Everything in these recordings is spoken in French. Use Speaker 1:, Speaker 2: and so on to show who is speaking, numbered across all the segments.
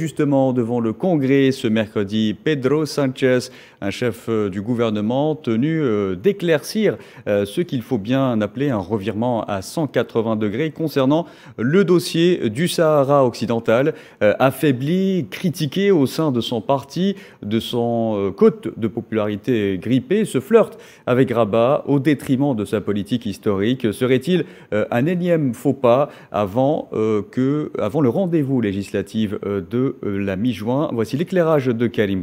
Speaker 1: Justement, devant le Congrès ce mercredi, Pedro Sanchez, un chef euh, du gouvernement, tenu euh, d'éclaircir euh, ce qu'il faut bien appeler un revirement à 180 degrés concernant le dossier du Sahara occidental, affaibli, critiqué au sein de son parti, de son côte de popularité grippée, se flirte avec Rabat au détriment de sa politique historique. Serait-il un énième faux pas avant, que, avant le rendez-vous législatif de euh, la mi-juin. Voici l'éclairage de Karim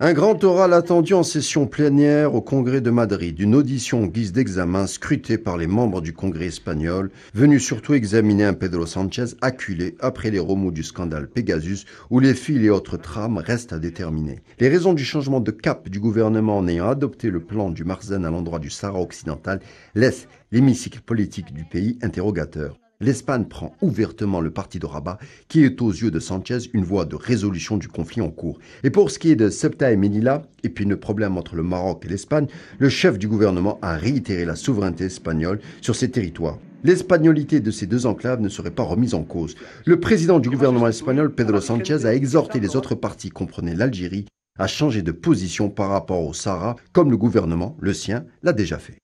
Speaker 2: Un grand oral attendu en session plénière au Congrès de Madrid, une audition en guise d'examen scrutée par les membres du Congrès espagnol, venu surtout examiner un Pedro Sanchez acculé après les remous du scandale Pegasus, où les fils et autres trames restent à déterminer. Les raisons du changement de cap du gouvernement en ayant adopté le plan du Marzen à l'endroit du Sahara occidental laissent l'hémicycle politique du pays interrogateur l'Espagne prend ouvertement le parti de Rabat, qui est aux yeux de Sanchez une voie de résolution du conflit en cours. Et pour ce qui est de Septa et Melilla, et puis le problème entre le Maroc et l'Espagne, le chef du gouvernement a réitéré la souveraineté espagnole sur ces territoires. L'espagnolité de ces deux enclaves ne serait pas remise en cause. Le président du gouvernement espagnol, Pedro Sanchez, a exhorté les autres partis, comprenant l'Algérie, à changer de position par rapport au Sahara, comme le gouvernement, le sien, l'a déjà fait.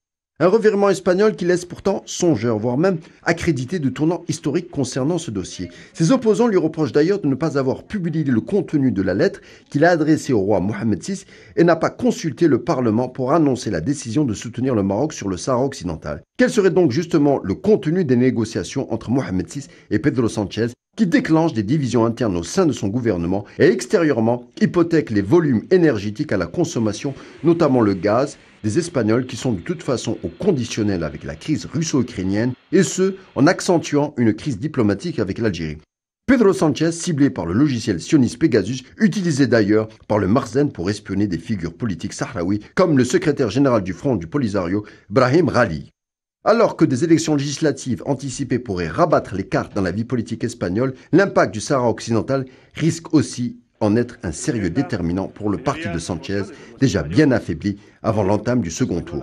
Speaker 2: Un revirement espagnol qui laisse pourtant songeur, voire même accrédité de tournant historique concernant ce dossier. Ses opposants lui reprochent d'ailleurs de ne pas avoir publié le contenu de la lettre qu'il a adressée au roi Mohamed VI et n'a pas consulté le Parlement pour annoncer la décision de soutenir le Maroc sur le Sahara occidental. Quel serait donc justement le contenu des négociations entre Mohamed VI et Pedro Sanchez qui déclenche des divisions internes au sein de son gouvernement et extérieurement hypothèque les volumes énergétiques à la consommation, notamment le gaz, des Espagnols qui sont de toute façon au conditionnel avec la crise russo-ukrainienne, et ce, en accentuant une crise diplomatique avec l'Algérie. Pedro Sanchez, ciblé par le logiciel sioniste Pegasus, utilisé d'ailleurs par le Marzen pour espionner des figures politiques sahraouis, comme le secrétaire général du Front du Polisario, Brahim Rali. Alors que des élections législatives anticipées pourraient rabattre les cartes dans la vie politique espagnole, l'impact du Sahara occidental risque aussi en être un sérieux déterminant pour le parti de Sanchez, déjà bien affaibli avant l'entame du second tour.